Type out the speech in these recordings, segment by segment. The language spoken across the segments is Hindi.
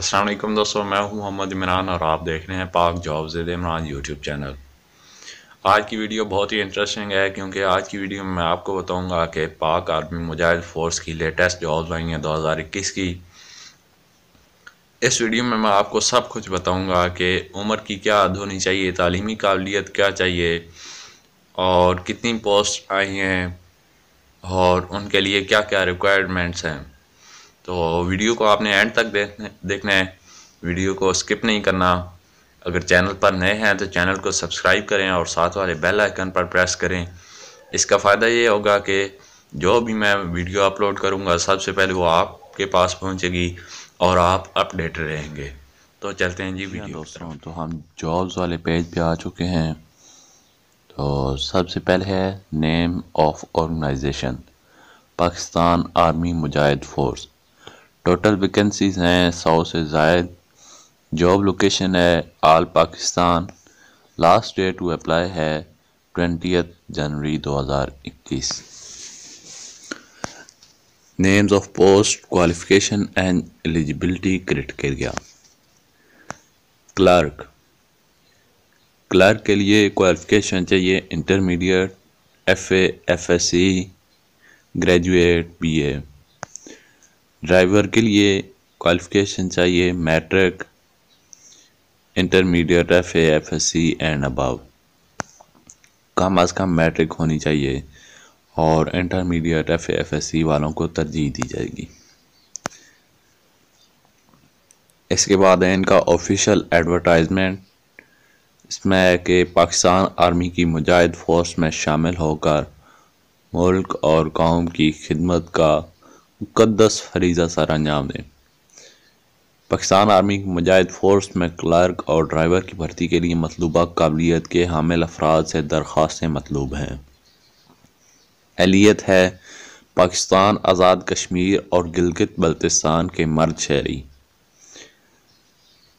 असलम दोस्तों मैं हूं मोहम्मद इमरान और आप देख रहे हैं पाक जॉब्स इमरान यूट्यूब चैनल आज की वीडियो बहुत ही इंटरेस्टिंग है क्योंकि आज की वीडियो में मैं आपको बताऊंगा कि पाक आर्मी मुजाहिद फोर्स की लेटेस्ट जॉब्स आई हैं 2021 की इस वीडियो में मैं आपको सब कुछ बताऊंगा कि उम्र की क्या हद होनी चाहिए तालीमी काबिलियत क्या चाहिए और कितनी पोस्ट आई हैं और उनके लिए क्या क्या रिक्वायरमेंट्स हैं तो वीडियो को आपने एंड तक देखने देखना है वीडियो को स्किप नहीं करना अगर चैनल पर नए हैं तो चैनल को सब्सक्राइब करें और साथ वाले बेल आइकन पर प्रेस करें इसका फ़ायदा ये होगा कि जो भी मैं वीडियो अपलोड करूँगा सबसे पहले वो आपके पास पहुँचेगी और आप अपडेट रहेंगे तो चलते हैं जी वीडियो दोस्तों तो हम जॉब्स वाले पेज पे आ चुके हैं तो सबसे पहले है name of organization Pakistan army Mujahid force total vacancies हैं सौ से जायद जॉब लोकेशन है all Pakistan last date to apply है twenty January 2021 names of post qualification and eligibility गया क्लर्क क्लर्क के लिए क्वालिफिकेशन चाहिए intermediate F F S C graduate B A driver के लिए क्वालिफ़िकेशन चाहिए matric intermediate F A F S C and above कम अज़ कम मैट्रिक होनी चाहिए और intermediate F F S C वालों को तरजीह दी जाएगी इसके बाद है इनका ऑफिशियल एडवर्टाइजमेंट इसमें है कि पाकिस्तान आर्मी की मुजाहिद फोर्स में शामिल होकर मुल्क और कौम की खिदमत का मुकदस फरीजा सर अंजाम दें पाकिस्तान आर्मी की मुजाहिद फोर्स में क्लर्क और ड्राइवर की भर्ती के लिए मतलूबा काबिलियत के हामिल अफराद से दरख्वास्तें मतलूब हैं एलियत है पाकिस्तान आज़ाद कश्मीर और गिलगित बल्तिस्तान के मर्द शहरी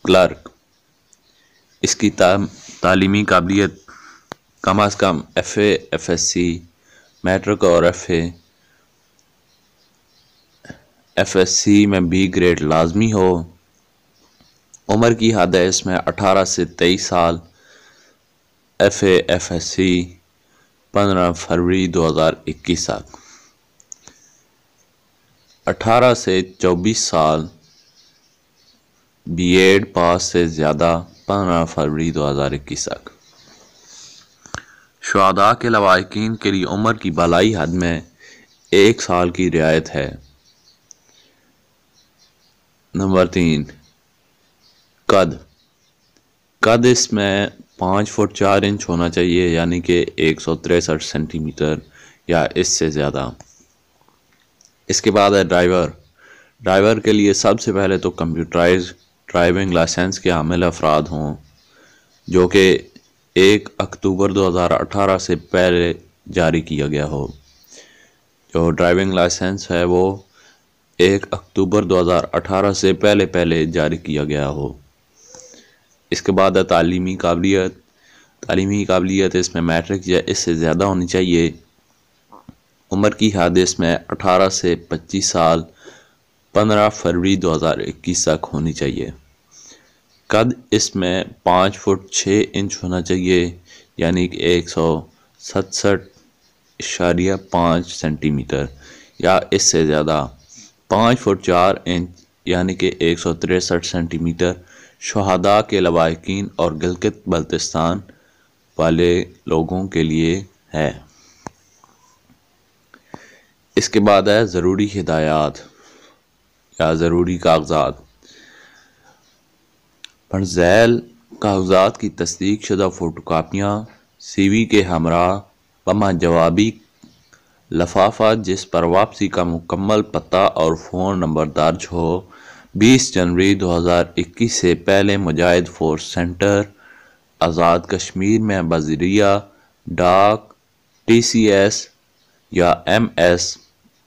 क्लर्क इसकी तालीमी काबिलियत कम अज़ कम F F S C matric और एफ ए एफएससी में बी ग्रेड लाजमी हो उम्र की हद है इसमें अठारह से तेईस साल एफ एफ एस सी पंद्रह फरवरी दो हज़ार इक्कीस तक अठारह से चौबीस साल बी एड पास से ज़्यादा पंद्रह फरवरी दो हज़ार इक्कीस तक शहदा के लवाकिन के लिए उम्र की भलाई हद में एक साल की रियायत है नंबर तीन कद कद इसमें पाँच फुट चार इंच होना चाहिए यानी कि एक सौ तिरसठ सेंटीमीटर या इससे ज़्यादा इसके बाद है ड्राइवर ड्राइवर के लिए सबसे पहले तो कंप्यूटराइज ड्राइविंग लाइसेंस के हामिल अफराद हों जो कि एक अक्टूबर 2018 से पहले जारी किया गया हो जो ड्राइविंग लाइसेंस है वो एक अक्टूबर 2018 से पहले पहले जारी किया गया हो इसके बाद है तालीमी काबिलियत तालीमी काबिलियत इसमें मैट्रिक या इससे ज़्यादा होनी चाहिए उम्र की हद इसमें 18 से 25 साल 15 फरवरी 2021 तक होनी चाहिए कद इसमें पाँच फुट छः इंच होना चाहिए यानी कि एक सौ सतसठ इशारिया पाँच सेंटीमीटर या इससे ज़्यादा पाँच फुट चार इंच यानी कि एक सौ तिरसठ सेंटीमीटर शहदा के लवाकिन और गिलगित बल्तिस्तान वाले लोगों के लिए है इसके बाद है ज़रूरी हिदायत या ज़रूरी कागजात फर्जैल कागजात की तस्दीक शुदा फ़ोटो कापियाँ सी वी के हमरा पमा जवाबी लफाफा जिस पर वापसी का मुकम्मल पता और फ़ोन नंबर दर्ज हो 20 जनवरी 2021 से पहले मुजाहिद फोर्स सेंटर आज़ाद कश्मीर में बजरिया डाक टीसीएस या एमएस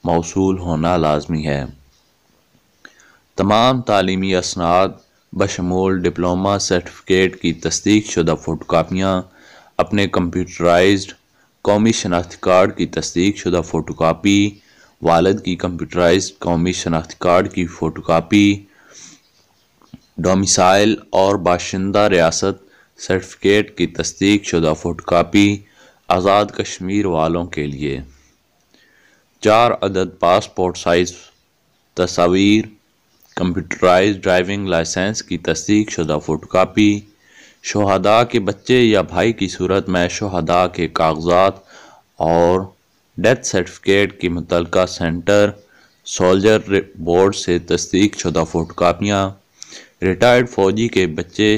मौसूल होना लाजमी है तमाम तलीमी असनाद बशमूल डिप्लोमा सर्टिफिकेट की तस्दीक शुदा कापियाँ अपने कंप्यूटराइज्ड कौमी शनाख्ती कार्ड की तस्दीक शुदा फ़ोटो कापी वालद की कंप्यूटराइज कौमी शनाख्ती कार्ड की फ़ोटो कापी डोमिसाइल और बाशिंदा रियासत सर्टिफिकेट की तस्दीक शुदा फ़ोटो कापी आज़ाद कश्मीर वालों के लिए चार अदद पासपोर्ट साइज तस्वीर कंप्यूटराइज ड्राइविंग लाइसेंस की तस्दीक शुदा फ़ोटो कापी शहदा के बच्चे या भाई की सूरत में शहदा के कागजात और डेथ सर्टिफिकेट के मुतल सेंटर सोल्जर बोर्ड से तस्दीक शुदा फोटोकापियाँ रिटायर्ड फौजी के बच्चे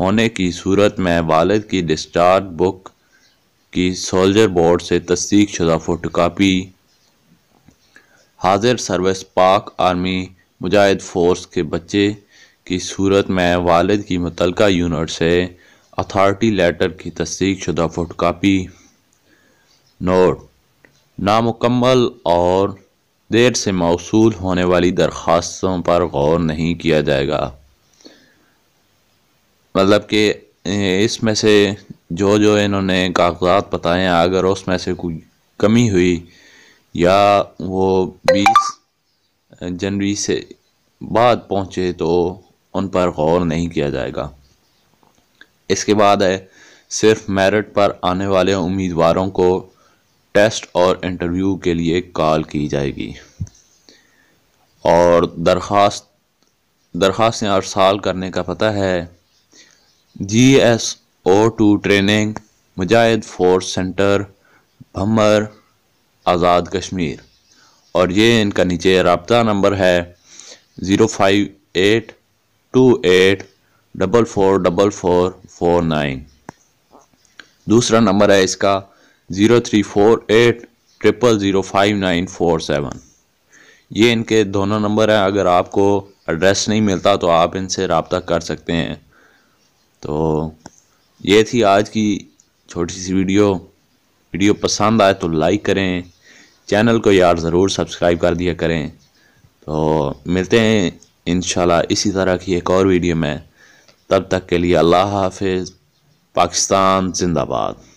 होने की सूरत में वालद की डिस्चार्ज बुक की सोल्जर बोर्ड से तस्दीक शुदा फोटोकापी हाजिर सर्विस पाक आर्मी मुजाहिद फोर्स के बच्चे की सूरत में वालद की मुतलका यूनिट से अथार्टी लेटर की तस्दीक शुदा कापी नोट नामुकम्मल और देर से मौसू होने वाली दरख्वास्तों पर गौर नहीं किया जाएगा मतलब कि इसमें से जो जो इन्होंने कागजात बताए अगर उसमें से कोई कमी हुई या वो बीस जनवरी से बाद पहुँचे तो उन पर गौर नहीं किया जाएगा इसके बाद है सिर्फ मेरिट पर आने वाले उम्मीदवारों को टेस्ट और इंटरव्यू के लिए कॉल की जाएगी और दरख्वास्त दरख्वास्तें अरसाल करने का पता है G S O two training Mujahid force centre Bhimber Azad Kashmir और ये इनका नीचे रबता नंबर है zero five eight two eight double four double four four nine दूसरा नंबर है इसका zero three four eight triple zero five nine four seven ये इनके दोनों नंबर हैं अगर आपको एड्रेस नहीं मिलता तो आप इनसे रबता कर सकते हैं तो ये थी आज की छोटी सी वीडियो वीडियो पसंद आए तो लाइक करें चैनल को यार ज़रूर सब्सक्राइब कर दिया करें तो मिलते हैं इन इसी तरह की एक और वीडियो में तब तक के लिए अल्लाह हाफिज़ पाकिस्तान जिंदाबाद